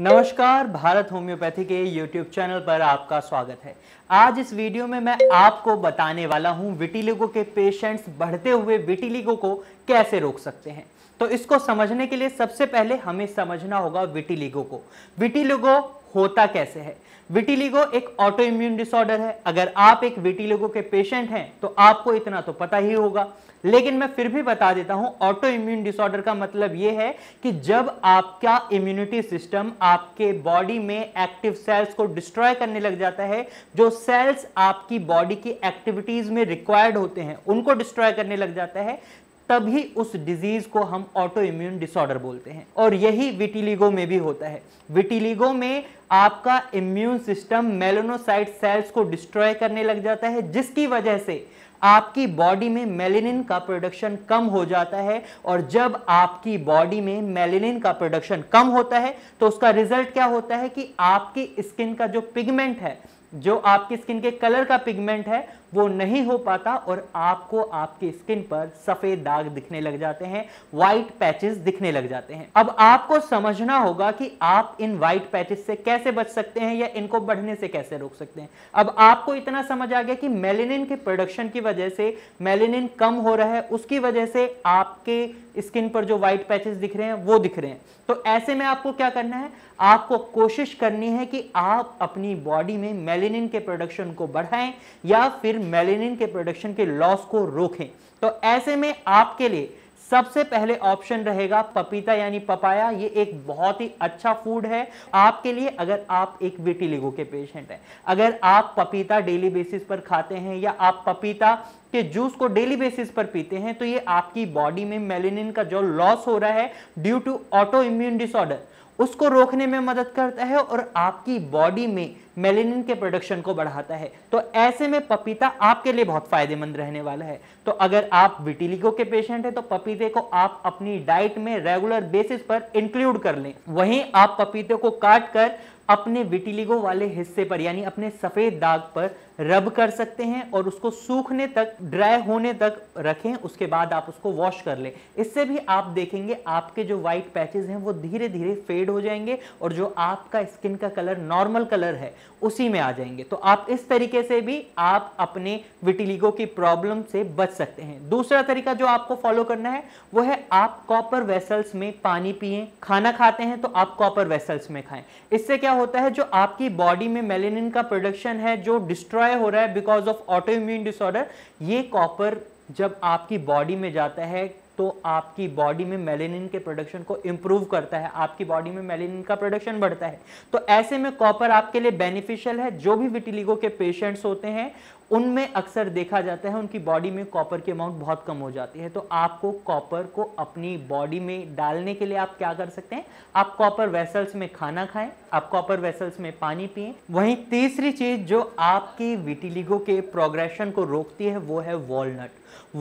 नमस्कार भारत होम्योपैथी के YouTube channel पर आपका स्वागत है आज इस वीडियो में मैं आपको बताने वाला हूं विटिलिगो के पेशेंट्स बढ़ते हुए विटिलिगो को कैसे रोक सकते हैं तो इसको समझने के लिए सबसे पहले हमें समझना होगा विटिलिगो को विटिलिगो होता कैसे है विटिलिगो एक ऑटो इम्यून डिसऑर्डर है अगर आप एक विटिलिगो के पेशेंट हैं तो आपको इतना तो पता ही होगा लेकिन मैं फिर भी बता देता हूं ऑटो इम्यून डिसऑर्डर का मतलब यह है कि जब आपका इम्यूनिटी सिस्टम आपके बॉडी में एक्टिव सेल्स को डिस्ट्रॉय करने लग जाता है जो सेल्स आपकी बॉडी की एक्टिविटीज में रिक्वायर्ड होते हैं उनको डिस्ट्रॉय करने लग जाता है तभी उस डिजीज को हम ऑटो इम्यून डिसऑर्डर बोलते हैं और यही विटिलिगो में भी होता है विटिलिगो में आपका इम्यून सिस्टम मेलेनोसाइट सेल्स को डिस्ट्रॉय करने लग जाता है जिसकी वजह से आपकी बॉडी में मेलेनिन का प्रोडक्शन कम हो जाता है और जब आपकी बॉडी में मेलेनिन का प्रोडक्शन कम होता है तो उसका रिजल्ट क्या होता है कि आपकी स्किन का जो पिगमेंट है जो आपकी स्किन के कलर का पिगमेंट है वो नहीं हो पाता और आपको आपकी स्किन पर सफेद दाग दिखने लग जाते हैं व्हाइट पैचेस दिखने लग जाते हैं अब आपको समझना होगा कि आप इन व्हाइट पैचेस से कैसे बच सकते हैं या इनको बढ़ने से कैसे रोक सकते हैं अब आपको इतना समझ आ गया कि मेलेनिन के प्रोडक्शन की वजह से मेलेनिन कम हो रहा है उसकी वजह से आपके स्किन पर जो व्हाइट पैचेस दिख रहे हैं वो दिख रहे हैं तो ऐसे में आपको क्या करना है आपको कोशिश करनी है कि आप अपनी बॉडी में मेलेनिन के प्रोडक्शन को बढ़ाएं या फिर मेलेनिन के प्रोडक्शन के लॉस को रोकें तो ऐसे में आपके लिए सबसे पहले ऑप्शन रहेगा पपीता यानी पपाया ये एक बहुत ही अच्छा फूड है आपके लिए अगर आप एक विटिलिगो के पेशेंट हैं अगर आप पपीता डेली बेसिस पर खाते हैं या आप पपीता के जूस को डेली बेसिस पर पीते हैं तो ये आपकी बॉडी में मेलेनिन का जो लॉस हो रहा है due to autoimmune disorder उसको रोकने में मदद करता है और आपकी बॉडी में मेलेनिन के प्रोडक्शन को बढ़ाता है तो ऐसे में पपीता आपके लिए बहुत फायदेमंद रहने वाला है तो अगर आप विटिलिको के पेशेंट हैं तो पपीते को आप अपनी डाइट में रेगुलर बेसिस पर इंक्लूड कर लें वहीं आप पपीते को काट कर अपने विटिलिगो वाले हिस्से पर यानी अपने सफ़ेद दाग पर रब कर सकते हैं और उसको सूखने तक ड्राई होने तक रखें उसके बाद आप उसको वॉश कर लें इससे भी आप देखेंगे आपके जो व्हाइट पैचेस हैं वो धीरे धीरे फेड हो जाएंगे और जो आपका स्किन का कलर नॉर्मल कलर है उसी में आ जाएंगे तो आप इस तरीके से भी आप अपने विटिलिगो की प्रॉब्लम से बच सकते हैं दूसरा तरीका जो आपको फॉलो करना है वो है आप कॉपर वेसल्स में पानी पिए खाना खाते हैं तो आप कॉपर वेसल्स में खाएं इससे क्या होता है जो आपकी बॉडी में मेलेनिन का प्रोडक्शन है जो डिस्ट्रॉय हो रहा है because of autoimmune disorder ये कॉपर जब आपकी बॉडी में जाता है तो आपकी बॉडी में मेलेनिन के प्रोडक्शन को इम्प्रूव करता है आपकी बॉडी में मेलेनिन का प्रोडक्शन बढ़ता है तो ऐसे में कॉपर आपके लिए बेनिफिशियल है जो भी विटिलिगो के पेशेंट्स होते हैं उनमें अक्सर देखा जाता है उनकी बॉडी में कॉपर की अमाउंट बहुत कम हो जाती है तो आपको कॉपर को अपनी बॉडी में डालने के लिए आप क्या कर सकते हैं आप कॉपर वेसल्स में खाना खाएं आप कॉपर वेसल्स में पानी पिए वहीं तीसरी चीज जो आपकी विटिलिगो के प्रोग्रेशन को रोकती है वो है वॉलनट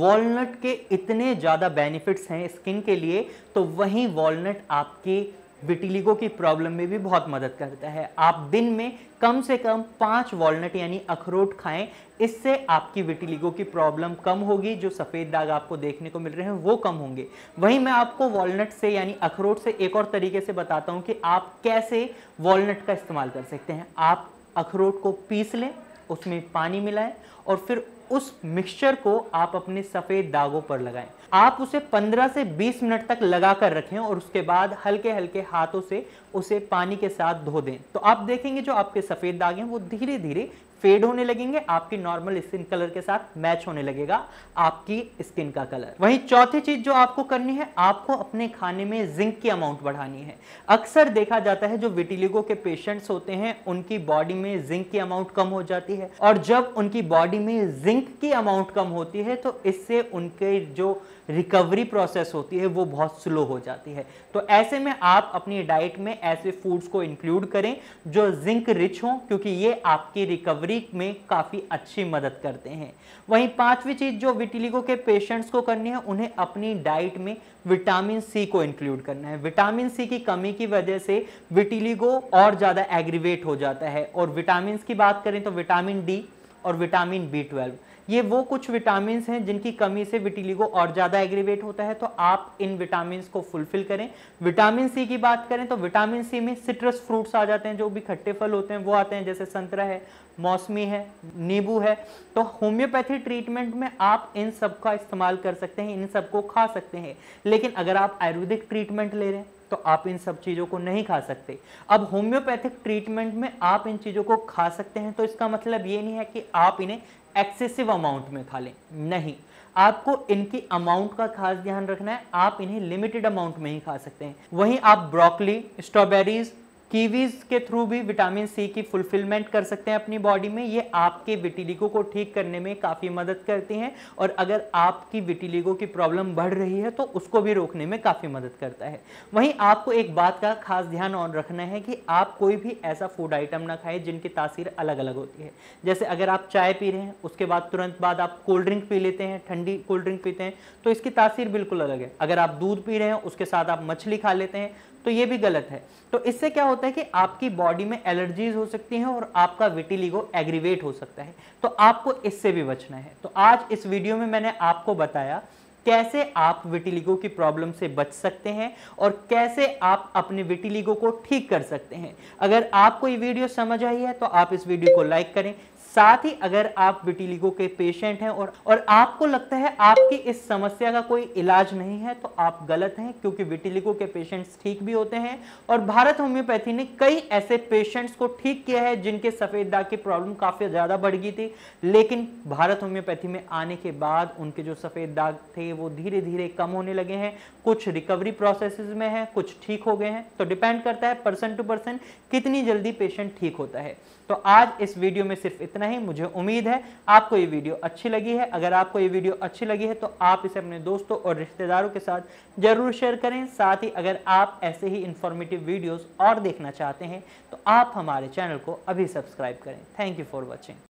वॉलनट के इतने ज़्यादा बेनिफिट्स हैं स्किन के लिए तो वहीं वॉलनट आपके विटिलिगो की प्रॉब्लम में भी बहुत मदद करता है आप दिन में कम से कम पाँच वॉलनट यानी अखरोट खाएं इससे आपकी विटिलिगो की प्रॉब्लम कम होगी जो सफ़ेद दाग आपको देखने को मिल रहे हैं वो कम होंगे वहीं मैं आपको वॉलनट से यानी अखरोट से एक और तरीके से बताता हूँ कि आप कैसे वॉलनट का इस्तेमाल कर सकते हैं आप अखरोट को पीस लें उसमें पानी मिलाएं और फिर उस मिक्सचर को आप अपने सफ़ेद दागों पर लगाएं आप उसे 15 से 20 मिनट तक लगा कर रखें और उसके बाद हल्के हल्के हाथों से उसे पानी के साथ धो दें तो आप देखेंगे जो आपके सफ़ेद दाग हैं वो धीरे धीरे फेड होने लगेंगे आपकी नॉर्मल स्किन कलर के साथ मैच होने लगेगा आपकी स्किन का कलर वहीं चौथी चीज जो आपको करनी है आपको अपने खाने में जिंक की अमाउंट बढ़ानी है अक्सर देखा जाता है जो विटिलिगो के पेशेंट्स होते हैं उनकी बॉडी में जिंक की अमाउंट कम हो जाती है और जब उनकी बॉडी में जिंक की अमाउंट कम होती है तो इससे उनके जो रिकवरी प्रोसेस होती है वो बहुत स्लो हो जाती है तो ऐसे में आप अपनी डाइट में ऐसे फूड्स को इंक्लूड करें जो जिंक रिच हों क्योंकि ये आपकी रिकवरी में काफ़ी अच्छी मदद करते हैं वहीं पांचवी चीज़ जो विटिलिगो के पेशेंट्स को करनी है उन्हें अपनी डाइट में विटामिन सी को इंक्लूड करना है विटामिन सी की कमी की वजह से विटिलिगो और ज़्यादा एग्रीवेट हो जाता है और विटामिन की बात करें तो विटामिन डी और विटामिन बी ट्वेल्व ये वो कुछ विटामिन हैं जिनकी कमी से विटिलिगो और ज़्यादा एग्रीवेट होता है तो आप इन विटामिन को फुलफिल करें विटामिन सी की बात करें तो विटामिन सी में सिट्रस फ्रूट्स आ जाते हैं जो भी खट्टे फल होते हैं वो आते हैं जैसे संतरा है मौसमी है नींबू है तो होम्योपैथी ट्रीटमेंट में आप इन सब का इस्तेमाल कर सकते हैं इन सबको खा सकते हैं लेकिन अगर आप आयुर्वेदिक ट्रीटमेंट ले रहे हैं तो आप इन सब चीज़ों को नहीं खा सकते अब होम्योपैथिक ट्रीटमेंट में आप इन चीज़ों को खा सकते हैं तो इसका मतलब ये नहीं है कि आप इन्हें एक्सेसिव अमाउंट में खा लें नहीं आपको इनकी अमाउंट का खास ध्यान रखना है आप इन्हें लिमिटेड अमाउंट में ही खा सकते हैं वहीं आप ब्रोकली स्ट्रॉबेरीज कीवीज के थ्रू भी विटामिन सी की फुलफिलमेंट कर सकते हैं अपनी बॉडी में ये आपके विटिलिगो को ठीक करने में काफ़ी मदद करती हैं और अगर आपकी विटिलिगो की प्रॉब्लम बढ़ रही है तो उसको भी रोकने में काफ़ी मदद करता है वहीं आपको एक बात का खास ध्यान और रखना है कि आप कोई भी ऐसा फूड आइटम ना खाएं जिनकी तासीर अलग अलग होती है जैसे अगर आप चाय पी रहे हैं उसके बाद तुरंत बाद आप कोल्ड ड्रिंक पी लेते हैं ठंडी कोल्ड ड्रिंक पीते हैं तो इसकी तासीर बिल्कुल अलग है अगर आप दूध पी रहे हैं उसके साथ आप मछली खा लेते हैं तो ये भी गलत है तो इससे क्या होता है कि आपकी बॉडी में एलर्जीज हो सकती हैं और आपका विटिलिगो एग्रीवेट हो सकता है तो आपको इससे भी बचना है तो आज इस वीडियो में मैंने आपको बताया कैसे आप विटिलिगो की प्रॉब्लम से बच सकते हैं और कैसे आप अपने विटिलिगो को ठीक कर सकते हैं अगर आपको ये वीडियो समझ आई है तो आप इस वीडियो को लाइक करें साथ ही अगर आप विटिलिगो के पेशेंट हैं और और आपको लगता है आपकी इस समस्या का कोई इलाज नहीं है तो आप गलत हैं क्योंकि विटिलिगो के पेशेंट्स ठीक भी होते हैं और भारत होम्योपैथी ने कई ऐसे पेशेंट्स को ठीक किया है जिनके सफ़ेद दाग की प्रॉब्लम काफ़ी ज़्यादा बढ़ गई थी लेकिन भारत होम्योपैथी में आने के बाद उनके जो सफ़ेद दाग थे लिए वो धीरे धीरे कम होने लगे हैं कुछ रिकवरी प्रोसेस में है कुछ ठीक हो गए हैं तो डिपेंड करता है पर्सन टू पर्सन कितनी जल्दी पेशेंट ठीक होता है तो आज इस वीडियो में सिर्फ इतना ही मुझे उम्मीद है आपको ये वीडियो अच्छी लगी है अगर आपको ये वीडियो अच्छी लगी है तो आप इसे अपने दोस्तों और रिश्तेदारों के साथ जरूर शेयर करें साथ ही अगर आप ऐसे ही इंफॉर्मेटिव वीडियोस और देखना चाहते हैं तो आप हमारे चैनल को अभी सब्सक्राइब करें थैंक यू फॉर वॉचिंग